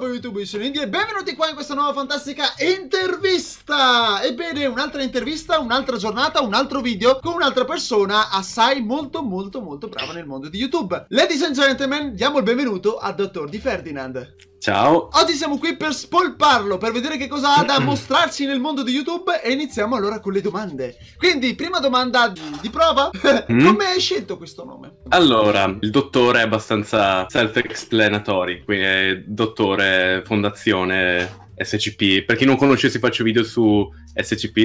Ciao YouTube, sono Indy e benvenuti qua in questa nuova fantastica intervista! Ebbene, un'altra intervista, un'altra giornata, un altro video con un'altra persona assai molto molto molto brava nel mondo di YouTube. Ladies and gentlemen, diamo il benvenuto al Dottor Di Ferdinand. Ciao. Oggi siamo qui per spolparlo, per vedere che cosa ha da mostrarci nel mondo di YouTube e iniziamo allora con le domande. Quindi, prima domanda di prova, mm? come hai scelto questo nome? Allora, il dottore è abbastanza self-explanatory, quindi è dottore fondazione SCP. Per chi non conosce, conoscesse faccio video su SCP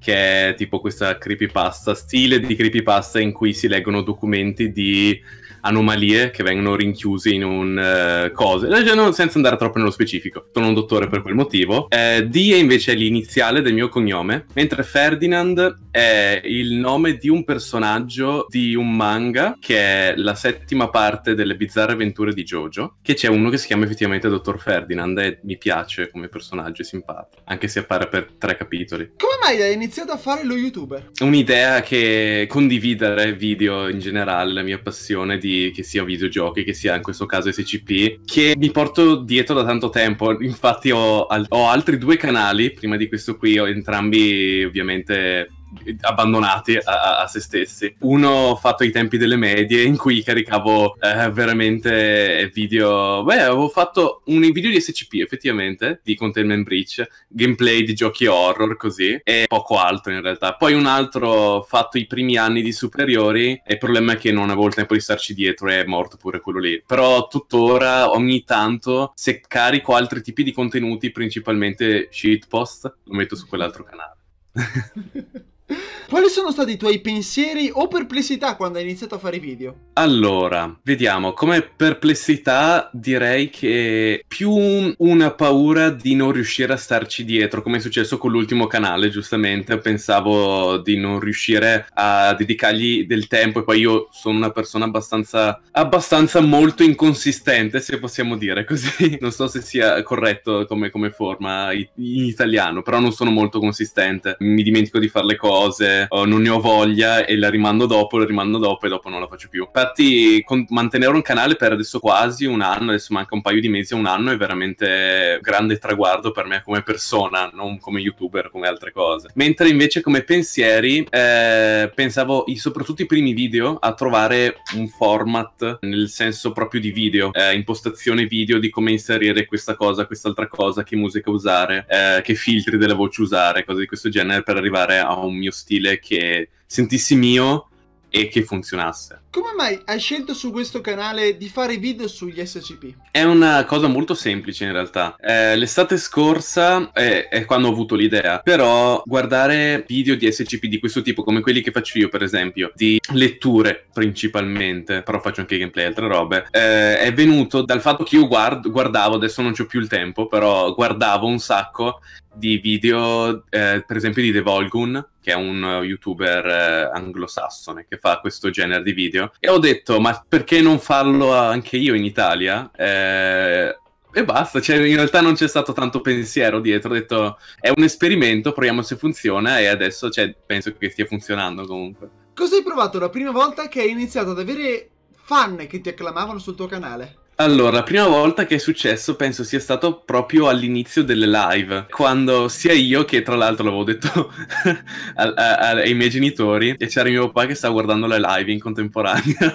che è tipo questa creepypasta, stile di creepypasta in cui si leggono documenti di anomalie che vengono rinchiusi in un uh, eh, cose, eh, senza andare troppo nello specifico. Sono un dottore per quel motivo. Eh, D è invece l'iniziale del mio cognome, mentre Ferdinand è il nome di un personaggio di un manga che è la settima parte delle bizzarre avventure di Jojo, che c'è uno che si chiama effettivamente Dottor Ferdinand e mi piace come personaggio, è simpatico, anche se appare per tre capitoli. Come mai l'hai iniziato? iniziato a fare lo youtuber? Un'idea che condividere video in generale, la mia passione di che sia videogiochi, che sia in questo caso SCP, che mi porto dietro da tanto tempo. Infatti ho, al- ho altri due canali, prima di questo qui, ho entrambi ovviamente abbandonati a, a, se stessi. Uno fatto ai tempi delle medie in cui caricavo eh, veramente video. Beh, avevo fatto un video di SCP effettivamente di Containment Breach, gameplay di giochi horror così e poco altro in realtà. Poi un altro fatto i primi anni di superiori e il problema è che non avevo il tempo di starci dietro e è morto pure quello lì. Però tuttora ogni tanto se carico altri tipi di contenuti, principalmente shitpost, lo metto su quell'altro canale. Quali sono stati i tuoi pensieri o perplessità quando hai iniziato a fare i video? Allora, vediamo, come perplessità direi che più una paura di non riuscire a starci dietro, come è successo con l'ultimo canale, giustamente, pensavo di non riuscire a dedicargli del tempo e poi io sono una persona abbastanza, abbastanza molto inconsistente, se possiamo dire così, non so se sia corretto come, come forma in italiano, però non sono molto consistente, mi dimentico di fare le cose cose, oh, non ne ho voglia e la rimando dopo, la rimando dopo e dopo non la faccio più. Infatti con- mantenere un canale per adesso quasi un anno, adesso manca un paio di mesi a un anno, è veramente grande traguardo per me come persona, non come youtuber, come altre cose. Mentre invece come pensieri eh, pensavo i- soprattutto i primi video a trovare un format nel senso proprio di video, eh, impostazione video di come inserire questa cosa, quest'altra cosa, che musica usare, eh, che filtri della voce usare, cose di questo genere per arrivare a un mio mio stile che sentissi mio e che funzionasse. Come mai hai scelto su questo canale di fare video sugli SCP? È una cosa molto semplice in realtà. Eh, l'estate scorsa è, è, quando ho avuto l'idea, però guardare video di SCP di questo tipo, come quelli che faccio io per esempio, di letture principalmente, però faccio anche gameplay e altre robe, eh, è venuto dal fatto che io guard- guardavo, adesso non ho più il tempo, però guardavo un sacco di video, eh, per esempio di The Volgun, che è un eh, youtuber eh, anglosassone che fa questo genere di video. E ho detto, ma perché non farlo anche io in Italia? Eh, e basta, cioè in realtà non c'è stato tanto pensiero dietro, ho detto è un esperimento, proviamo se funziona e adesso cioè, penso che stia funzionando comunque. Cosa hai provato la prima volta che hai iniziato ad avere fan che ti acclamavano sul tuo canale? Allora, la prima volta che è successo penso sia stato proprio all'inizio delle live, quando sia io che tra l'altro l'avevo detto a, a, ai miei genitori e c'era mio papà che stava guardando le live in contemporanea,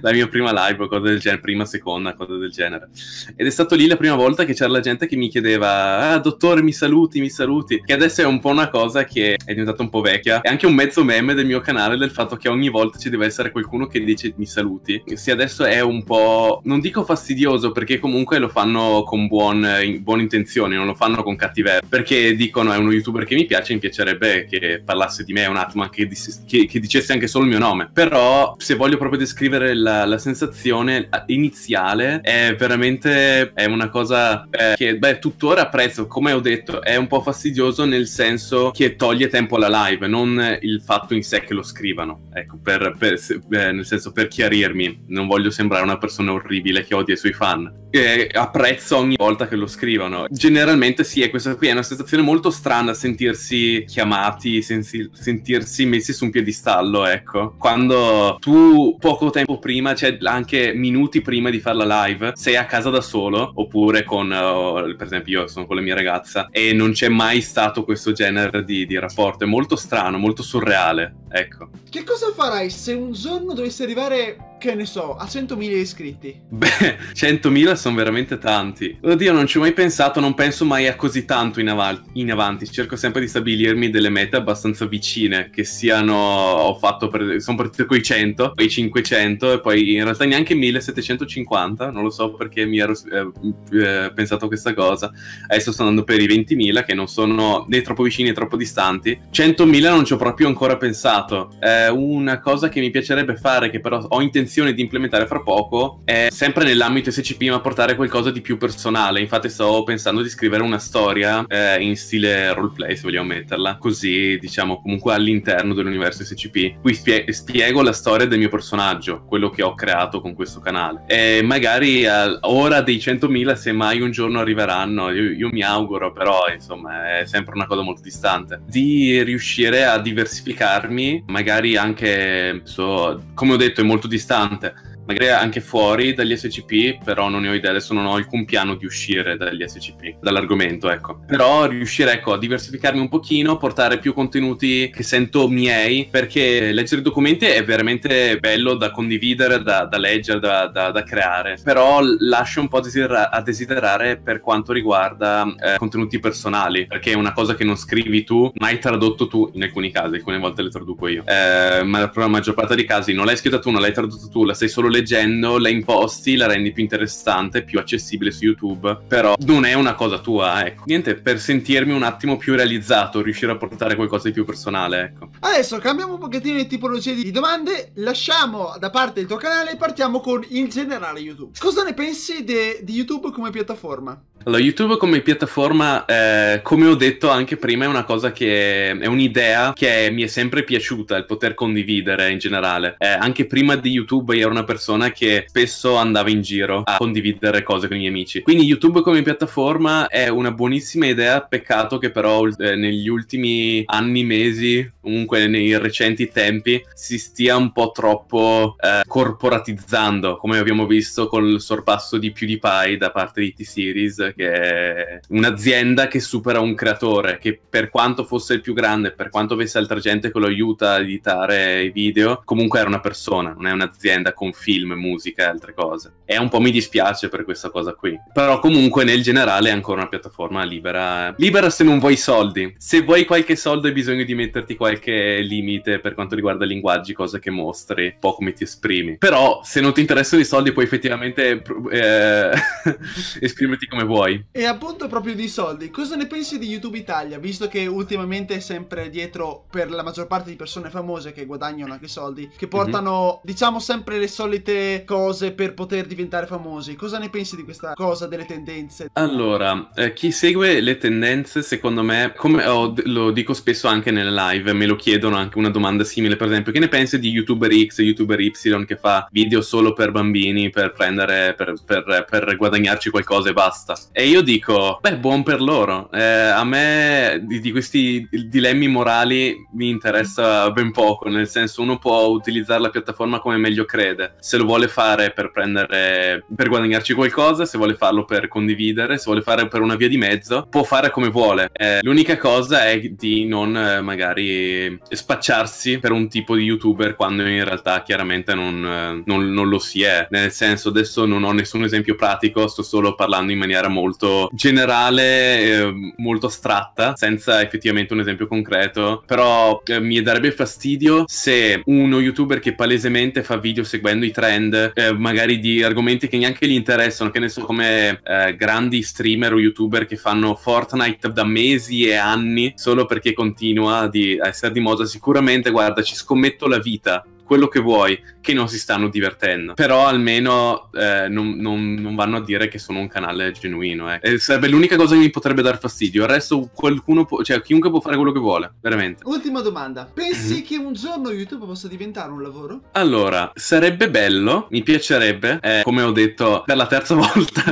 la mia prima live o cosa del genere, prima, seconda, cosa del genere. Ed è stato lì la prima volta che c'era la gente che mi chiedeva, ah dottore mi saluti, mi saluti, che adesso è un po' una cosa che è diventata un po' vecchia, è anche un mezzo meme del mio canale del fatto che ogni volta ci deve essere qualcuno che dice mi saluti, se adesso è un po', non dico fastidioso, fastidioso perché comunque lo fanno con buon, in, buone intenzioni, non lo fanno con cattiveria. Perché dicono è uno youtuber che mi piace, mi piacerebbe che parlasse di me un attimo, anche di, che, che, dicesse anche solo il mio nome. Però se voglio proprio descrivere la, la sensazione iniziale, è veramente è una cosa eh, che, beh, tuttora apprezzo. Come ho detto, è un po' fastidioso nel senso che toglie tempo alla live, non il fatto in sé che lo scrivano. Ecco, per, per, eh, nel senso per chiarirmi, non voglio sembrare una persona orribile che odia confronti dei suoi fan. E apprezzo ogni volta che lo scrivono. Generalmente sì, è questa qui è una sensazione molto strana sentirsi chiamati, sensi- sentirsi messi su un piedistallo, ecco. Quando tu poco tempo prima, cioè anche minuti prima di fare la live, sei a casa da solo, oppure con, oh, per esempio io sono con la mia ragazza, e non c'è mai stato questo genere di, di rapporto. È molto strano, molto surreale, ecco. Che cosa farai se un giorno dovessi arrivare che ne so, a 100.000 iscritti. Beh, 100.000 sono veramente tanti. Oddio, non ci ho mai pensato, non penso mai a così tanto in, av- in, avanti. Cerco sempre di stabilirmi delle mete abbastanza vicine, che siano, ho fatto, per, sono partito con i 100, poi i 500 e poi in realtà neanche 1750, non lo so perché mi ero eh, eh, pensato a questa cosa. Adesso sto andando per i 20.000 che non sono né troppo vicini né troppo distanti. 100.000 non ci ho proprio ancora pensato. È eh, una cosa che mi piacerebbe fare, che però ho intenzione intenzione di implementare fra poco è sempre nell'ambito SCP ma portare qualcosa di più personale. Infatti sto pensando di scrivere una storia eh, in stile roleplay se vogliamo metterla, così diciamo comunque all'interno dell'universo SCP. Qui spie- spiego la storia del mio personaggio, quello che ho creato con questo canale. E magari ora dei 100.000 se mai un giorno arriveranno, io, io mi auguro però insomma è sempre una cosa molto distante. Di riuscire a diversificarmi, magari anche so, come ho detto è molto distante importante magari anche fuori dagli SCP, però non ne ho idea, adesso non ho alcun piano di uscire dagli SCP, dall'argomento, ecco. Però riuscire, ecco, a diversificarmi un pochino, portare più contenuti che sento miei, perché leggere i documenti è veramente bello da condividere, da, da leggere, da, da, da, creare, però lascio un po' desidera- a desiderare per quanto riguarda eh, contenuti personali, perché è una cosa che non scrivi tu, ma hai tradotto tu in alcuni casi, alcune volte le traduco io, eh, ma la maggior parte dei casi non l'hai scritta tu, non l'hai tradotto tu, la stai solo leggendo leggendo la imposti, la rendi più interessante, più accessibile su YouTube, però non è una cosa tua, ecco. Niente, per sentirmi un attimo più realizzato, riuscire a portare qualcosa di più personale, ecco. Adesso cambiamo un pochettino le tipologie di domande, lasciamo da parte il tuo canale e partiamo con il generale YouTube. Cosa ne pensi di YouTube come piattaforma? Allora, YouTube come piattaforma, eh, come ho detto anche prima, è una cosa che è un'idea che mi è sempre piaciuta, il poter condividere in generale. Eh, anche prima di YouTube io ero una persona che spesso andava in giro a condividere cose con i miei amici. Quindi YouTube come piattaforma è una buonissima idea, peccato che però eh, negli ultimi anni, mesi, comunque nei recenti tempi, si stia un po' troppo eh, corporatizzando, come abbiamo visto col sorpasso di PewDiePie da parte di T-Series che è un'azienda che supera un creatore che per quanto fosse il più grande, per quanto avesse altra gente che lo aiuta a editare i video, comunque era una persona, non è un'azienda con film, musica e altre cose. E un po' mi dispiace per questa cosa qui. Però comunque nel generale è ancora una piattaforma libera. Libera se non vuoi soldi. Se vuoi qualche soldo hai bisogno di metterti qualche limite per quanto riguarda linguaggi, cose che mostri, un po' come ti esprimi. Però se non ti interessano i soldi puoi effettivamente eh, esprimerti come vuoi vuoi. E appunto proprio di soldi, cosa ne pensi di YouTube Italia, visto che ultimamente è sempre dietro per la maggior parte di persone famose che guadagnano anche soldi, che mhm. portano, mm-hmm. diciamo, sempre le solite cose per poter diventare famosi. Cosa ne pensi di questa cosa delle tendenze? Allora, eh, chi segue le tendenze, secondo me, come oh, lo dico spesso anche nelle live, me lo chiedono anche una domanda simile, per esempio, che ne pensi di YouTuber X, YouTuber Y che fa video solo per bambini, per prendere, per, per, per guadagnarci qualcosa e basta? E io dico, beh, buon per loro. Eh, a me di, di, questi dilemmi morali mi interessa ben poco, nel senso uno può utilizzare la piattaforma come meglio crede. Se lo vuole fare per prendere, per guadagnarci qualcosa, se vuole farlo per condividere, se vuole fare per una via di mezzo, può fare come vuole. Eh, l'unica cosa è di non eh, magari spacciarsi per un tipo di youtuber quando in realtà chiaramente non, eh, non, non lo si è. Nel senso adesso non ho nessun esempio pratico, sto solo parlando in maniera molto molto generale, eh, molto astratta, senza effettivamente un esempio concreto. Però eh, mi darebbe fastidio se uno youtuber che palesemente fa video seguendo i trend, eh, magari di argomenti che neanche gli interessano, che ne so, come eh, grandi streamer o youtuber che fanno Fortnite da mesi e anni solo perché continua di, a essere di moda. Sicuramente, guarda, ci scommetto la vita quello che vuoi, che non si stanno divertendo. Però almeno eh, non, non, non, vanno a dire che sono un canale genuino. Eh. sarebbe l'unica cosa che mi potrebbe dar fastidio. Il resto qualcuno può, cioè chiunque può fare quello che vuole, veramente. Ultima domanda. Pensi mm-hmm. che un giorno YouTube possa diventare un lavoro? Allora, sarebbe bello, mi piacerebbe, eh, come ho detto per la terza volta,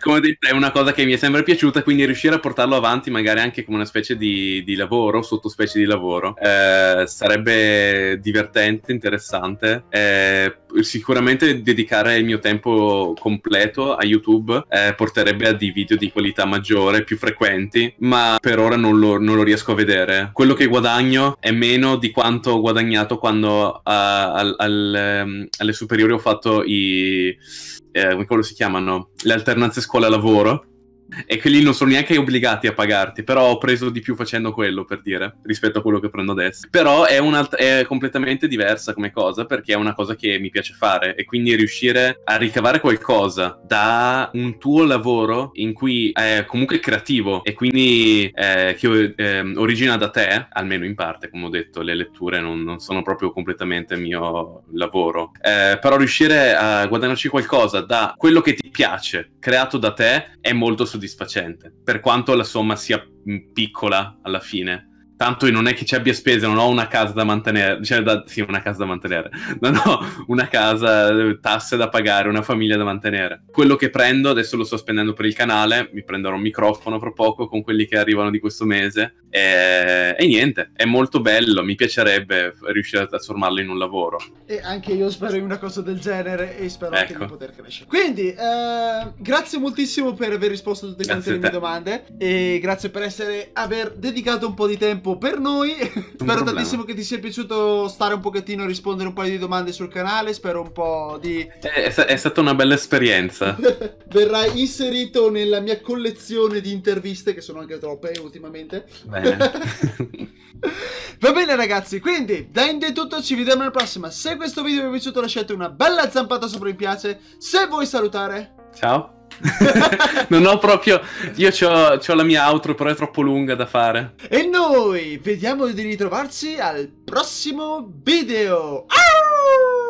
come ho detto è una cosa che mi è sempre piaciuta, quindi riuscire a portarlo avanti magari anche come una specie di, di lavoro, sottospecie di lavoro, eh, sarebbe divertente, interessante interessante. Eh, sicuramente dedicare il mio tempo completo a YouTube eh, porterebbe a dei video di qualità maggiore, più frequenti, ma per ora non lo, non lo, riesco a vedere. Quello che guadagno è meno di quanto ho guadagnato quando a, eh, al, al, ehm, alle superiori ho fatto i... Eh, come si chiamano? Le alternanze scuola-lavoro e che lì non sono neanche obbligati a pagarti, però ho preso di più facendo quello, per dire, rispetto a quello che prendo adesso. Però è, è completamente diversa come cosa, perché è una cosa che mi piace fare e quindi riuscire a ricavare qualcosa da un tuo lavoro in cui è comunque creativo e quindi eh, che eh, origina da te, almeno in parte, come ho detto, le letture non, non sono proprio completamente il mio lavoro, eh, però riuscire a guadagnarci qualcosa da quello che ti piace, creato da te, è molto soddisfacente soddisfacente, per quanto la somma sia piccola alla fine tanto io non è che ci abbia spese, non ho una casa da mantenere, cioè da, sì, una casa da mantenere, non ho una casa, tasse da pagare, una famiglia da mantenere. Quello che prendo, adesso lo sto spendendo per il canale, mi prenderò un microfono fra poco con quelli che arrivano di questo mese e, e niente, è molto bello, mi piacerebbe riuscire a trasformarlo in un lavoro. E anche io spero in una cosa del genere e spero ecco. anche di ecco. poter crescere. Quindi, eh, grazie moltissimo per aver risposto a tutte le mie domande e grazie per essere, aver dedicato un po' di tempo tempo per noi. Spero tantissimo che ti sia piaciuto stare un pochettino a rispondere un paio di domande sul canale. Spero un po' di. È, è stata una bella esperienza. Verrai inserito nella mia collezione di interviste, che sono anche troppe ultimamente. Bene. Va bene ragazzi, quindi da Indy tutto, ci vediamo alla prossima. Se questo video vi è piaciuto lasciate una bella zampata sopra mi piace. Se vuoi salutare... Ciao. non ho proprio. Io ho la mia outro, però è troppo lunga da fare. E noi vediamo di ritrovarci al prossimo video. Au!